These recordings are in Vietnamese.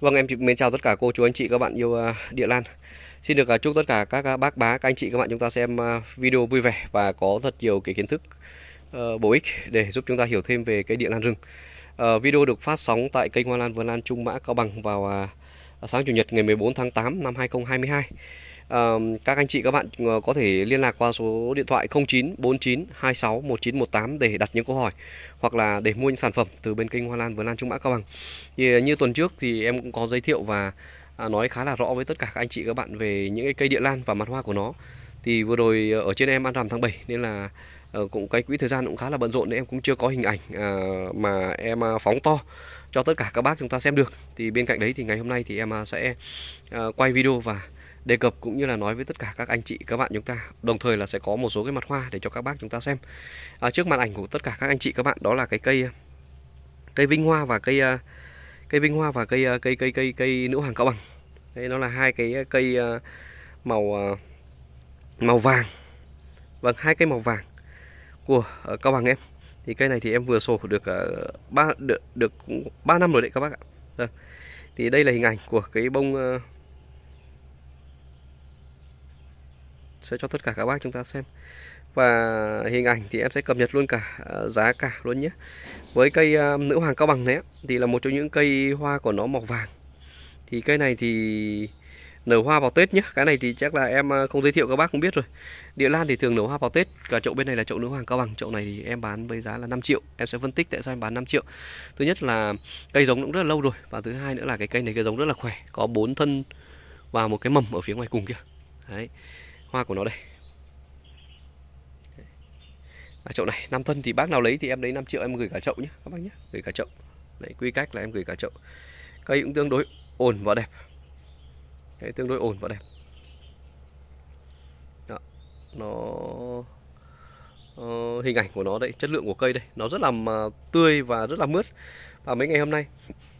Vâng em xin chào tất cả cô chú anh chị các bạn yêu à, địa lan Xin được à, chúc tất cả các à, bác bá các anh chị các bạn chúng ta xem video vui vẻ và có thật nhiều cái kiến thức ờ, bổ ích để giúp chúng ta hiểu thêm về cái địa lan rừng ờ, Video được phát sóng tại kênh Hoa Lan Vườn Lan Trung Mã Cao Bằng vào sáng Chủ nhật ngày 14 tháng 8 năm 2022 các anh chị các bạn ờ, có thể liên lạc qua số điện thoại 09 49 26 1918 để đặt những câu hỏi hoặc là để mua những sản phẩm từ bên kênh Hoa Lan Vườn Lan Trung Mã Cao Bằng. Thì ờ, như tuần trước thì em cũng có giới thiệu và à, nói khá là rõ với tất cả các anh chị các bạn về những cái cây địa lan và mặt hoa của nó. Thì vừa rồi ờ, ở trên em ăn rằm tháng 7 nên là cũng cái quỹ thời gian cũng khá là bận rộn nên em cũng chưa có hình ảnh à, mà em à, phóng to cho tất cả các bác chúng ta xem được. Thì bên cạnh đấy thì ngày hôm nay thì em sẽ quay video và đề cập cũng như là nói với tất cả các anh chị các bạn chúng ta đồng thời là sẽ có một số cái mặt hoa để cho các bác chúng ta xem à, trước màn ảnh của tất cả các anh chị các bạn đó là cái cây cây vinh hoa và cây cây vinh hoa và cây cây cây cây cây, cây nữ hoàng cao bằng đây nó là hai cái cây à, màu à, màu vàng vâng hai cây màu vàng của à, cao bằng em thì cây này thì em vừa sổ được ba được được ba năm rồi đấy các bác ạ vâng. thì đây là hình ảnh của cái bông sẽ cho tất cả các bác chúng ta xem và hình ảnh thì em sẽ cập nhật luôn cả ờ, giá cả luôn nhé với cây ờ, nữ hoàng cao bằng này thì là một trong những cây hoa của nó màu vàng thì cây này thì nở hoa vào Tết nhé cái này thì chắc là em ờ, không giới thiệu các bác cũng biết rồi địa lan thì thường nở hoa vào Tết cả chậu bên này là chậu nữ hoàng cao bằng chậu này thì em bán với giá là 5 triệu em sẽ phân tích tại sao em bán 5 triệu thứ nhất là cây giống cũng rất là lâu rồi và thứ hai nữa là cái cây này cái giống rất là khỏe có bốn thân và một cái mầm ở phía ngoài cùng kia đấy hoa của nó đây à, chậu này 5 phân thì bác nào lấy thì em lấy 5 triệu em gửi cả chậu nhé các bác nhé gửi cả chậu đấy quy cách là em gửi cả chậu cây cũng tương đối ổn và đẹp đấy, tương đối ổn và đẹp Đó. nó uh, hình ảnh của nó đây chất lượng của cây đây nó rất là tươi và rất là mướt và mấy ngày hôm nay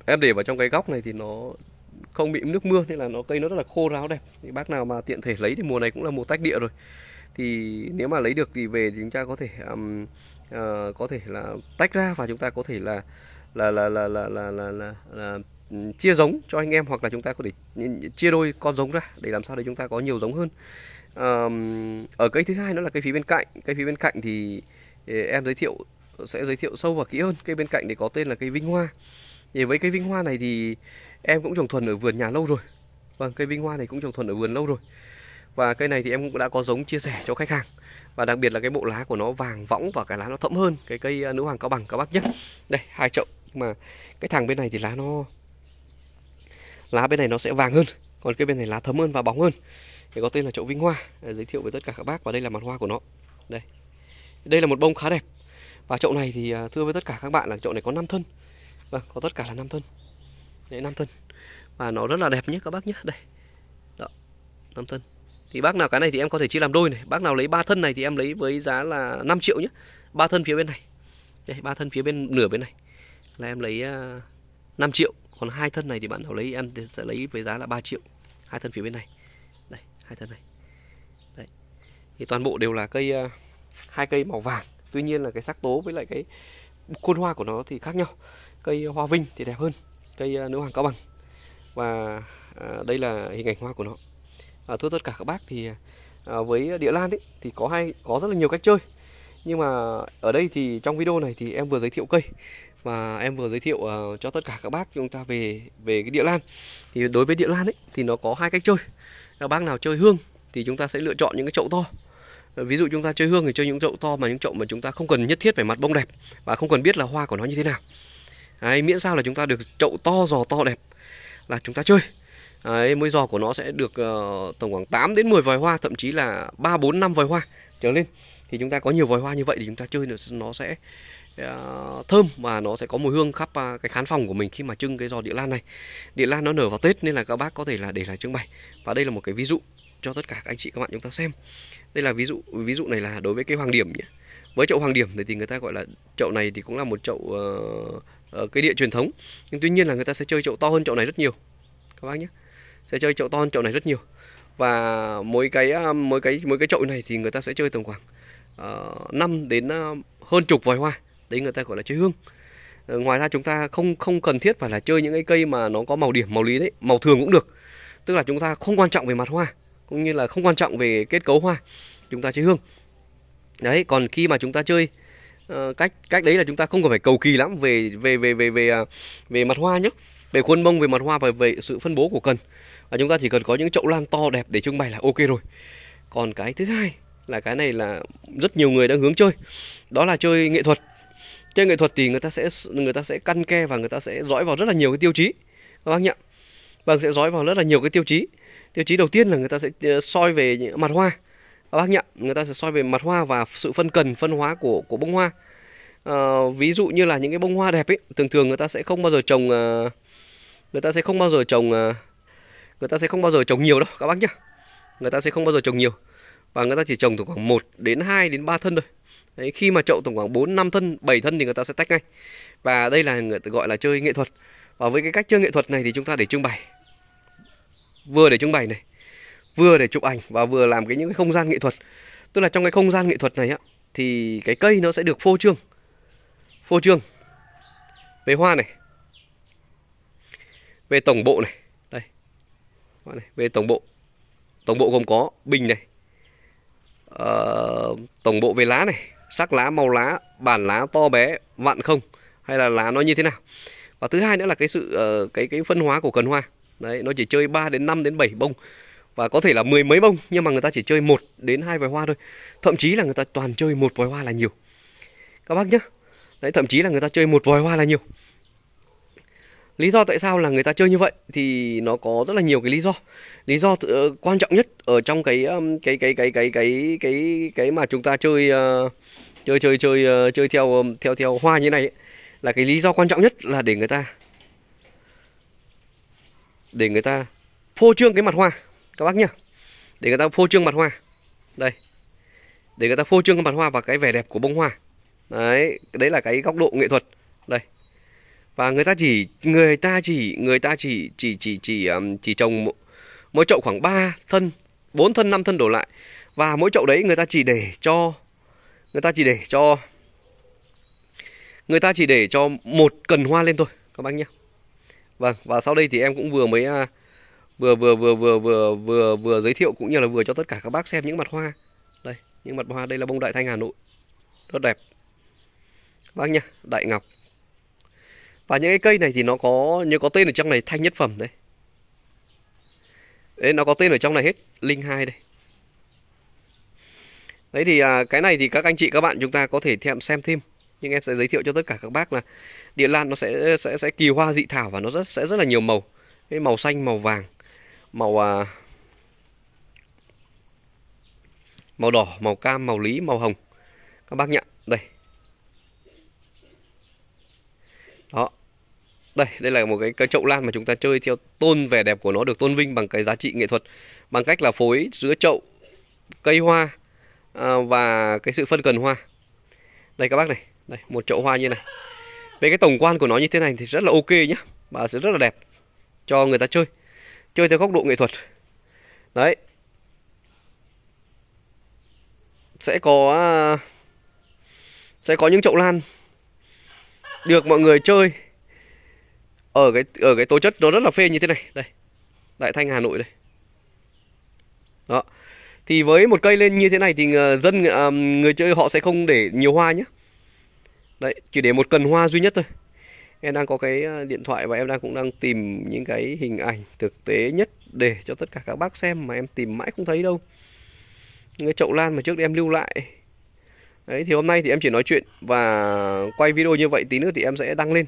em để vào trong cái góc này thì nó không bị nước mưa nên là nó cây nó rất là khô ráo đẹp thì bác nào mà tiện thể lấy thì mùa này cũng là mùa tách địa rồi thì nếu mà lấy được thì về thì chúng ta có thể um, uh, có thể là tách ra và chúng ta có thể là là là là là là, là, là, là chia giống cho anh em hoặc là chúng ta có thể chia đôi con giống ra để làm sao để chúng ta có nhiều giống hơn um, ở cây thứ hai nó là cây phía bên cạnh cây phía bên cạnh thì ờ, em giới thiệu sẽ giới thiệu sâu và kỹ hơn cây bên cạnh thì có tên là cây vinh hoa thì với cây vinh hoa này thì em cũng trồng thuần ở vườn nhà lâu rồi vâng cây vinh hoa này cũng trồng thuần ở vườn lâu rồi và cây này thì em cũng đã có giống chia sẻ cho khách hàng và đặc biệt là cái bộ lá của nó vàng võng và cái lá nó thẫm hơn cái cây à, nữ hoàng cao bằng các bác nhé đây hai chậu mà cái thằng bên này thì lá nó lá bên này nó sẽ vàng hơn còn cái bên này lá thấm hơn và bóng hơn thì có tên là chậu vinh hoa giới thiệu với tất cả các bác và đây là mặt hoa của nó đây đây là một bông khá đẹp và chậu này thì à, thưa với tất cả các bạn là chậu này có 5 thân vâng có tất cả là năm thân đấy năm thân và nó rất là đẹp nhé các bác nhé đây đó năm thân thì bác nào cái này thì em có thể chia làm đôi này bác nào lấy ba thân này thì em lấy với giá là 5 triệu nhé ba thân phía bên này đây ba thân phía bên nửa bên này là em lấy 5 à, triệu còn hai thân này thì bạn nào lấy em sẽ lấy với giá là 3 triệu hai thân phía bên này đây hai thân này đây thì toàn bộ đều là cây à, hai cây màu vàng tuy nhiên là cái sắc tố với lại cái khuôn hoa của nó thì khác nhau cây hoa vinh thì đẹp hơn cây à, nữ hoàng cao bằng và à, đây là hình ảnh hoa của nó à, thưa tất cả các bác thì à, với địa lan ấy, thì có hai có rất là nhiều cách chơi nhưng mà ở đây thì trong video này thì em vừa giới thiệu cây và em vừa giới thiệu uh, cho tất cả các bác chúng ta về về cái địa lan thì đối với địa lan ấy thì nó có hai cách chơi các bác nào chơi hương thì chúng ta sẽ lựa chọn những cái chậu to ví dụ chúng ta chơi hương thì chơi những chậu to mà những chậu mà chúng ta không cần nhất thiết phải mặt bông đẹp và không cần biết là hoa của nó như thế nào Đấy, miễn sao là chúng ta được chậu to giò to đẹp là chúng ta chơi Đấy, mỗi giò của nó sẽ được uh, ờ, tổng khoảng 8 đến 10 vòi hoa thậm chí là 3 4 5 vòi hoa trở lên thì chúng ta có nhiều vòi hoa như vậy thì chúng ta chơi được nó sẽ uh, thơm và nó sẽ có mùi hương khắp uh, cái khán phòng của mình khi mà trưng cái giò địa lan này địa lan nó nở vào tết nên là các bác có thể là để lại trưng bày và đây là một cái ví dụ cho tất cả các anh chị các bạn chúng ta xem đây là ví dụ ví dụ này là đối với cái hoàng điểm nhỉ với chậu hoàng điểm thì, thì người ta gọi là chậu này thì cũng là một chậu uh, uh, cây địa truyền thống nhưng tuy nhiên là người ta sẽ chơi chậu to hơn chậu này rất nhiều các bác nhé sẽ chơi chậu to hơn chậu này rất nhiều và mỗi cái à, mỗi cái mỗi cái chậu này thì người ta sẽ chơi tầm khoảng uh, ờ, 5 đến ờ, hơn chục vòi hoa đấy người ta gọi là chơi hương uh, ngoài ra chúng ta không không cần thiết phải là chơi những cái cây mà nó có màu điểm màu lý đấy màu thường cũng được tức là chúng ta không quan trọng về mặt hoa cũng như là không quan trọng về kết cấu hoa chúng ta chơi hương đấy còn khi mà chúng ta chơi Ờ, cách cách đấy là chúng ta không cần phải cầu kỳ lắm về về về về về à, về mặt hoa nhé về khuôn bông về mặt hoa và về sự phân bố của cần và chúng ta chỉ cần có những chậu lan to đẹp để trưng bày là ok rồi còn cái thứ hai là cái này là rất nhiều người đang hướng chơi đó là chơi nghệ thuật chơi nghệ thuật thì người ta sẽ người ta sẽ căn ke và người ta sẽ dõi vào rất là nhiều cái tiêu chí các bác nhá vâng sẽ dõi vào rất là nhiều cái tiêu chí tiêu chí đầu tiên là người ta sẽ ờ, soi về mặt hoa À, bác nhận người ta sẽ soi về mặt hoa và sự phân cần phân hóa của của bông hoa à, ví dụ như là những cái bông hoa đẹp ấy thường thường người ta sẽ không bao giờ trồng à, người ta sẽ không bao giờ trồng à, người ta sẽ không bao giờ trồng nhiều đâu các bác nhá người ta sẽ không bao giờ trồng nhiều và người ta chỉ trồng từ khoảng 1 đến 2 đến 3 thân thôi Đấy, khi mà chậu tổng khoảng 4, 5 thân, 7 thân thì người ta sẽ tách ngay và đây là người ta gọi là chơi nghệ thuật và với cái cách chơi nghệ thuật này thì chúng ta để trưng bày vừa để trưng bày này vừa để chụp ảnh và vừa làm cái những cái không gian nghệ thuật tức là trong cái không gian nghệ thuật này á thì cái cây nó sẽ được phô trương phô trương về hoa này về tổng bộ này đây hoa này về tổng bộ tổng bộ gồm có bình này uh, tổng bộ về lá này sắc lá màu lá bản lá to bé vặn không hay là lá nó như thế nào và thứ hai nữa là cái sự ờ, cái cái phân hóa của cần hoa đấy nó chỉ chơi 3 đến 5 đến 7 bông và có thể là mười mấy bông nhưng mà người ta chỉ chơi một đến hai vòi hoa thôi thậm chí là người ta toàn chơi một vòi hoa là nhiều các bác nhé đấy thậm chí là người ta chơi một vòi hoa là nhiều lý do tại sao là người ta chơi như vậy thì nó có rất là nhiều cái lý do lý do uh, quan trọng nhất ở trong cái um, cái cái cái cái cái cái cái mà chúng ta chơi uh, chơi chơi chơi uh, chơi theo um, theo theo hoa như này ấy, là cái lý do quan trọng nhất là để người ta để người ta phô trương cái mặt hoa các bác nhá để người ta phô trương mặt hoa đây để người ta phô trương cái mặt hoa và cái vẻ đẹp của bông hoa đấy đấy là cái góc độ nghệ thuật đây và người ta chỉ người ta chỉ người ta chỉ chỉ chỉ chỉ chỉ trồng mỗi mỗi chậu khoảng 3 thân 4 thân 5 thân đổ lại và mỗi chậu đấy người ta chỉ để cho người ta chỉ để cho người ta chỉ để cho một cần hoa lên thôi các bác nhé vâng và sau đây thì em cũng vừa mới à, vừa vừa vừa vừa vừa vừa vừa giới thiệu cũng như là vừa cho tất cả các bác xem những mặt hoa đây những mặt hoa đây là bông đại thanh hà nội rất đẹp bác vâng nhá đại ngọc và những cái cây này thì nó có như có tên ở trong này thanh nhất phẩm đấy đấy nó có tên ở trong này hết linh hai đây đấy thì à, cái này thì các anh chị các bạn chúng ta có thể thèm xem thêm nhưng em sẽ giới thiệu cho tất cả các bác là địa lan nó sẽ sẽ sẽ kỳ hoa dị thảo và nó rất sẽ rất là nhiều màu cái màu xanh màu vàng màu à, màu đỏ màu cam màu lý màu hồng các bác nhận đây đó đây đây là một cái, cái chậu lan mà chúng ta chơi theo tôn vẻ đẹp của nó được tôn vinh bằng cái giá trị nghệ thuật bằng cách là phối giữa chậu cây hoa à, và cái sự phân cần hoa đây các bác này đây một chậu hoa như này về cái tổng quan của nó như thế này thì rất là ok nhé và sẽ rất là đẹp cho người ta chơi chơi theo góc độ nghệ thuật đấy sẽ có sẽ có những chậu lan được mọi người chơi ở cái ở cái tố chất nó rất là phê như thế này đây đại thanh hà nội đây đó thì với một cây lên như thế này thì ờ, dân người chơi họ sẽ không để nhiều hoa nhé đấy chỉ để một cần hoa duy nhất thôi em đang có cái ờ, điện thoại và em đang cũng đang tìm những cái hình ảnh thực tế nhất để cho tất cả các bác xem mà em tìm mãi không thấy đâu cái chậu lan mà trước đây em lưu lại đấy thì hôm nay thì em chỉ nói chuyện và quay video như vậy tí nữa thì em sẽ đăng lên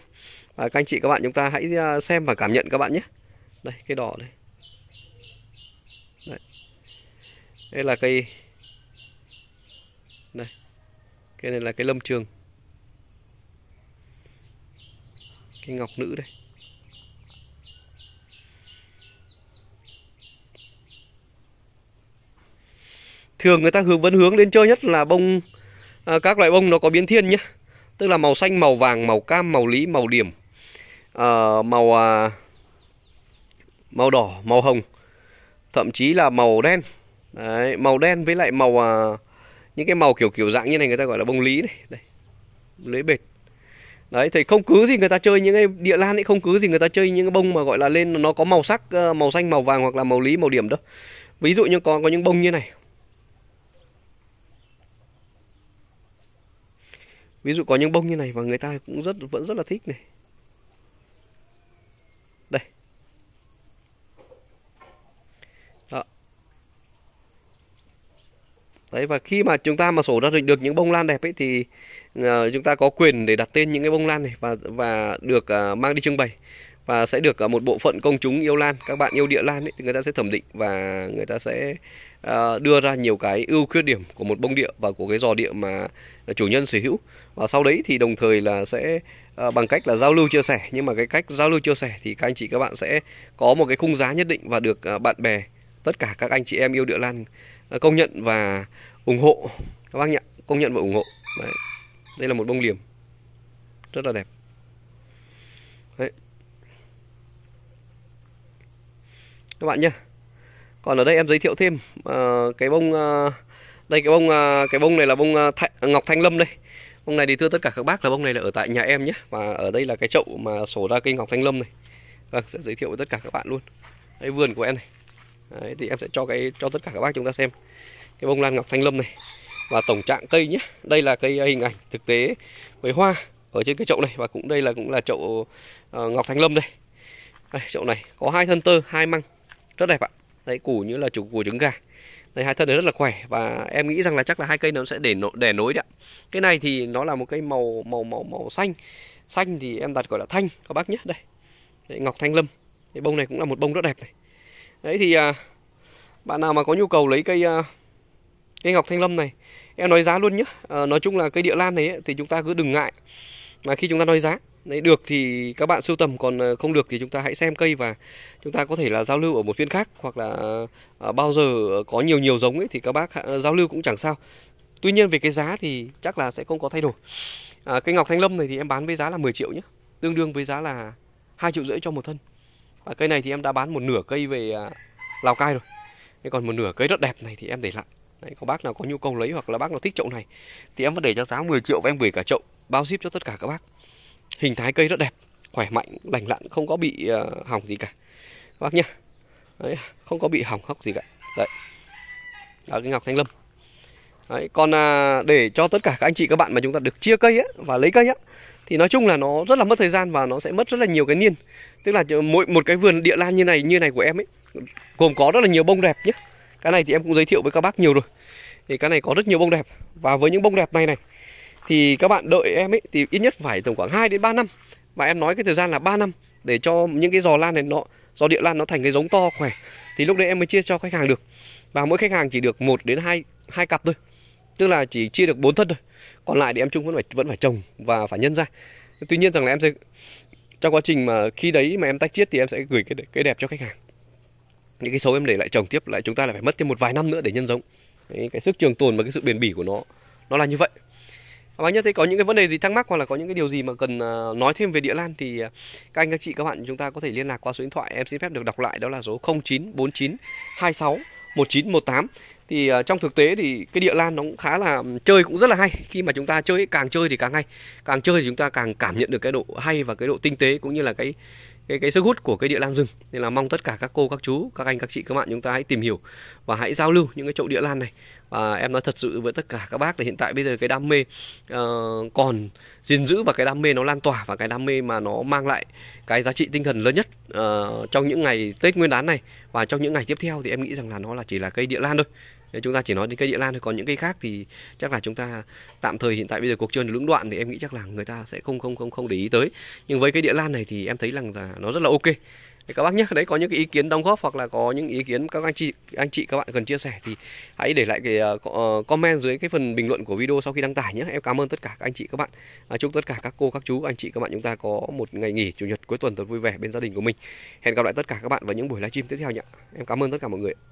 và các anh chị các bạn chúng ta hãy ờ, xem và cảm nhận các bạn nhé đây cây đỏ đây đây là cây đây cây này là cây lâm trường cái ngọc nữ đây thường người ta hướng vẫn hướng đến chơi nhất là bông à, các loại bông nó có biến thiên nhé tức là màu xanh màu vàng màu cam màu lý màu điểm à, màu à, màu đỏ màu hồng thậm chí là màu đen Đấy, màu đen với lại màu à, những cái màu kiểu kiểu dạng như này người ta gọi là bông lý này đây lưới bệt đấy thì không cứ gì người ta chơi những cái địa lan ấy không cứ gì người ta chơi những cái bông mà gọi là lên nó có màu sắc ờ, màu xanh màu vàng hoặc là màu lý màu điểm đâu ví dụ như có có những bông như này ví dụ có những bông như này và người ta cũng rất vẫn rất là thích này đấy và khi mà chúng ta mà sổ ra được, những bông lan đẹp ấy thì uh, chúng ta có quyền để đặt tên những cái bông lan này và và được uh, mang đi trưng bày và sẽ được uh, một bộ phận công chúng yêu lan các bạn yêu địa lan ấy, thì người ta sẽ thẩm định và người ta sẽ uh, đưa ra nhiều cái ưu khuyết điểm của một bông địa và của cái giò địa mà chủ nhân sở hữu và sau đấy thì đồng thời là sẽ uh, bằng cách là giao lưu chia sẻ nhưng mà cái cách giao lưu chia sẻ thì các anh chị các bạn sẽ có một cái khung giá nhất định và được uh, bạn bè tất cả các anh chị em yêu địa lan À, công nhận và ủng hộ các bác nhé công nhận và ủng hộ Đấy. đây là một bông liềm rất là đẹp Đấy. các bạn nhé còn ở đây em giới thiệu thêm uh, cái bông uh, đây cái bông uh, cái bông này là bông uh, th ngọc thanh lâm đây bông này thì thưa tất cả các bác là bông này là ở tại nhà em nhé và ở đây là cái chậu mà sổ ra cây ngọc thanh lâm này vâng sẽ giới thiệu với tất cả các bạn luôn đây vườn của em này Đấy, thì em sẽ cho cái cho tất cả các bác chúng ta xem cái bông lan ngọc thanh lâm này và tổng trạng cây nhé đây là cây à, hình ảnh thực tế với hoa ở trên cái chậu này và cũng đây là cũng là chậu uh, ngọc thanh lâm đây. đây chậu này có hai thân tơ hai măng rất đẹp ạ đấy củ như là chủ của trứng gà đây hai thân này rất là khỏe và em nghĩ rằng là chắc là hai cây nó sẽ để để nối đấy ạ cái này thì nó là một cây màu màu màu màu xanh xanh thì em đặt gọi là thanh các bác nhé đây đấy, ngọc thanh lâm cái bông này cũng là một bông rất đẹp này đấy thì à, bạn nào mà có nhu cầu lấy cây à, cây ngọc thanh lâm này em nói giá luôn nhé à, ờ, nói chung là cây địa lan này ấy, thì chúng ta cứ đừng ngại mà khi chúng ta nói giá đấy được thì các bạn sưu tầm còn ờ, không được thì chúng ta hãy xem cây và chúng ta có thể là giao lưu ở một phiên khác hoặc là à, bao giờ có nhiều nhiều giống ấy thì các bác giao lưu cũng chẳng sao tuy nhiên về cái giá thì chắc là sẽ không có thay đổi à, cây ngọc thanh lâm này thì em bán với giá là 10 triệu nhé tương đương với giá là hai triệu rưỡi cho một thân và cây này thì em đã bán một nửa cây về à, lào cai rồi thế còn một nửa cây rất đẹp này thì em để lại Đấy, có bác nào có nhu cầu lấy hoặc là bác nào thích chậu này thì em vẫn để cho giá 10 triệu và em gửi cả chậu bao ship cho tất cả các bác hình thái cây rất đẹp khỏe mạnh lành lặn không có bị à, hỏng gì cả các bác nhá Đấy, không có bị hỏng hóc gì cả đấy đó cái ngọc thanh lâm đấy còn à, để cho tất cả các anh chị các bạn mà chúng ta được chia cây ấy, và lấy cây ấy, thì nói chung là nó rất là mất thời gian và nó sẽ mất rất là nhiều cái niên tức là mỗi một cái vườn địa lan như này như này của em ấy gồm có rất là nhiều bông đẹp nhé cái này thì em cũng giới thiệu với các bác nhiều rồi thì cái này có rất nhiều bông đẹp và với những bông đẹp này này thì các bạn đợi em ấy thì ít nhất phải tầm khoảng 2 đến 3 năm mà em nói cái thời gian là 3 năm để cho những cái giò lan này nó do địa lan nó thành cái giống to khỏe thì lúc đấy em mới chia cho khách hàng được và mỗi khách hàng chỉ được một đến hai hai cặp thôi tức là chỉ chia được bốn thân thôi còn lại thì em chung vẫn phải vẫn phải trồng và phải nhân ra tuy nhiên rằng là em trong quá trình mà khi đấy mà em tách chiết thì em sẽ gửi cái cái đẹp cho khách hàng những cái xấu em để lại trồng tiếp lại chúng ta lại phải mất thêm một vài năm nữa để nhân giống đấy, cái sức trường tồn và cái sự bền bỉ của nó nó là như vậy và nhất thấy có những cái vấn đề gì thắc mắc hoặc là có những cái điều gì mà cần à, nói thêm về địa lan thì à, các anh các chị các bạn chúng ta có thể liên lạc qua số điện thoại em xin phép được đọc lại đó là số 0949 26 1918 thì uh, trong thực tế thì cái địa lan nó cũng khá là chơi cũng rất là hay khi mà chúng ta chơi càng chơi thì càng hay càng chơi thì chúng ta càng cảm nhận được cái độ hay và cái độ tinh tế cũng như là cái cái cái sức hút của cái địa lan rừng nên là mong tất cả các cô các chú các anh các chị các bạn chúng ta hãy tìm hiểu và hãy giao lưu những cái chậu địa lan này và em nói thật sự với tất cả các bác là hiện tại bây giờ cái đam mê uh, còn gìn giữ và cái đam mê nó lan tỏa và cái đam mê mà nó mang lại cái giá trị tinh thần lớn nhất uh, trong những ngày Tết Nguyên đán này và trong những ngày tiếp theo thì em nghĩ rằng là nó là chỉ là cây địa lan thôi chúng ta chỉ nói đến cây địa lan thôi còn những cây khác thì chắc là chúng ta tạm thời hiện tại bây giờ cuộc chơi lũng đoạn thì em nghĩ chắc là người ta sẽ không không không không để ý tới nhưng với cây địa lan này thì em thấy rằng là nó rất là ok các bác nhé đấy có những cái ý kiến đóng góp hoặc là có những ý kiến các anh chị anh chị các bạn cần chia sẻ thì hãy để lại cái ờ, ờ, comment dưới cái phần bình luận của video sau khi đăng tải nhé em cảm ơn tất cả các anh chị các bạn à, chúc tất cả các cô các chú anh chị các bạn chúng ta có một ngày nghỉ chủ nhật cuối tuần thật vui vẻ bên gia đình của mình hẹn gặp lại tất cả các bạn vào những buổi livestream tiếp theo nhé em cảm ơn tất cả mọi người